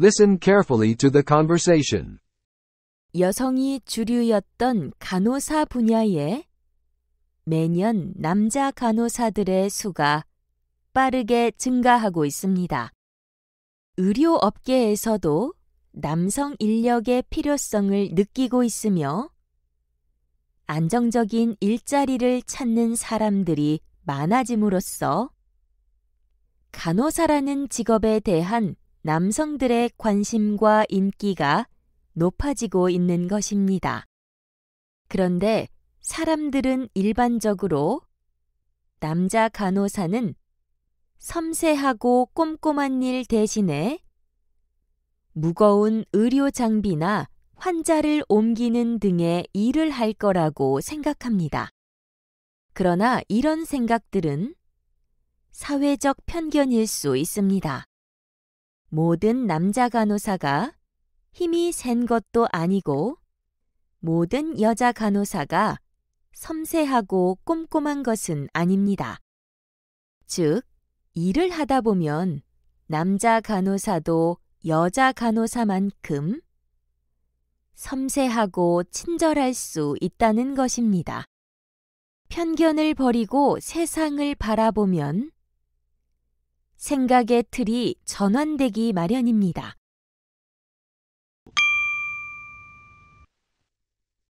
Listen carefully to the conversation. 여성이 주류였던 간호사 분야에 매년 남자 간호사들의 수가 빠르게 증가하고 있습니다. 의료 업계에서도 남성 인력의 필요성을 느끼고 있으며 안정적인 일자리를 찾는 사람들이 많아짐으로써 간호사라는 직업에 대한 남성들의 관심과 인기가 높아지고 있는 것입니다. 그런데 사람들은 일반적으로 남자 간호사는 섬세하고 꼼꼼한 일 대신에 무거운 의료 장비나 환자를 옮기는 등의 일을 할 거라고 생각합니다. 그러나 이런 생각들은 사회적 편견일 수 있습니다. 모든 남자 간호사가 힘이 센 것도 아니고 모든 여자 간호사가 섬세하고 꼼꼼한 것은 아닙니다. 즉, 일을 하다 보면 남자 간호사도 여자 간호사만큼 섬세하고 친절할 수 있다는 것입니다. 편견을 버리고 세상을 바라보면 생각의 틀이 전환되기 마련입니다.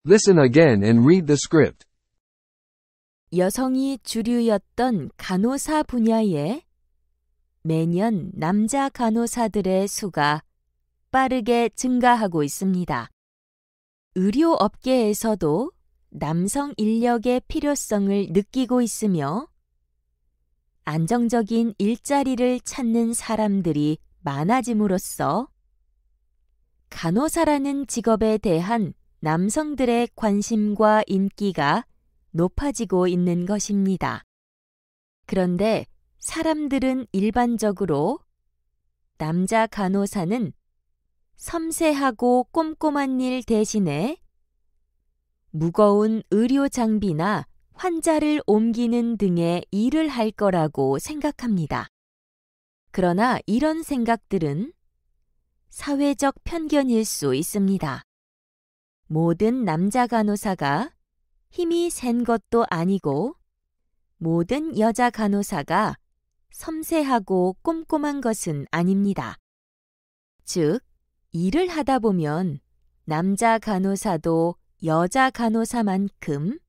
Listen again and read the script. 여성이 주류였던 간호사 분야에 매년 남자 간호사들의 수가 빠르게 증가하고 있습니다. 의료 업계에서도 남성 인력의 필요성을 느끼고 있으며 안정적인 일자리를 찾는 사람들이 많아짐으로써 간호사라는 직업에 대한 남성들의 관심과 인기가 높아지고 있는 것입니다. 그런데 사람들은 일반적으로 남자 간호사는 섬세하고 꼼꼼한 일 대신에 무거운 의료 장비나 환자를 옮기는 등의 일을 할 거라고 생각합니다. 그러나 이런 생각들은 사회적 편견일 수 있습니다. 모든 남자 간호사가 힘이 센 것도 아니고 모든 여자 간호사가 섬세하고 꼼꼼한 것은 아닙니다. 즉, 일을 하다 보면 남자 간호사도 여자 간호사만큼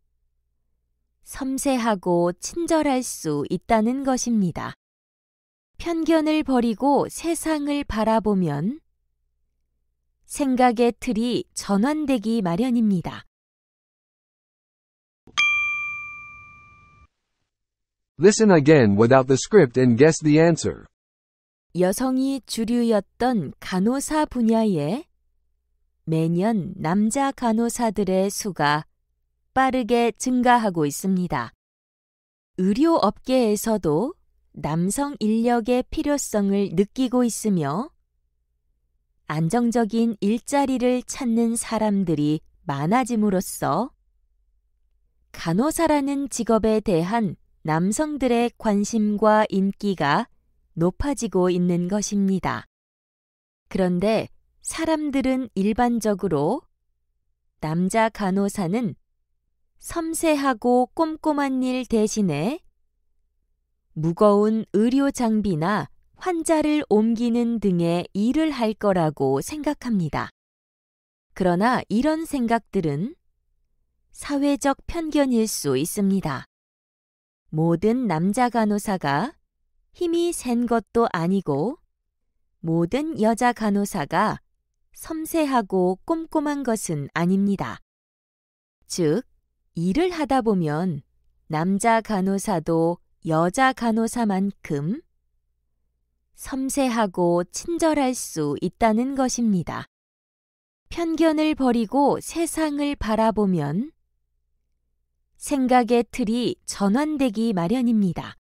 섬세하고 친절할 수 있다는 것입니다. 편견을 버리고 세상을 바라보면 생각의 틀이 전환되기 마련입니다. l i s again without the script and guess the answer. 여성이 주류였던 간호사 분야에 매년 남자 간호사들의 수가 빠르게 증가하고 있습니다. 의료 업계에서도 남성 인력의 필요성을 느끼고 있으며 안정적인 일자리를 찾는 사람들이 많아짐으로써 간호사라는 직업에 대한 남성들의 관심과 인기가 높아지고 있는 것입니다. 그런데 사람들은 일반적으로 남자 간호사는 섬세하고 꼼꼼한 일 대신에 무거운 의료 장비나 환자를 옮기는 등의 일을 할 거라고 생각합니다. 그러나 이런 생각들은 사회적 편견일 수 있습니다. 모든 남자 간호사가 힘이 센 것도 아니고 모든 여자 간호사가 섬세하고 꼼꼼한 것은 아닙니다. 즉, 일을 하다 보면 남자 간호사도 여자 간호사만큼 섬세하고 친절할 수 있다는 것입니다. 편견을 버리고 세상을 바라보면 생각의 틀이 전환되기 마련입니다.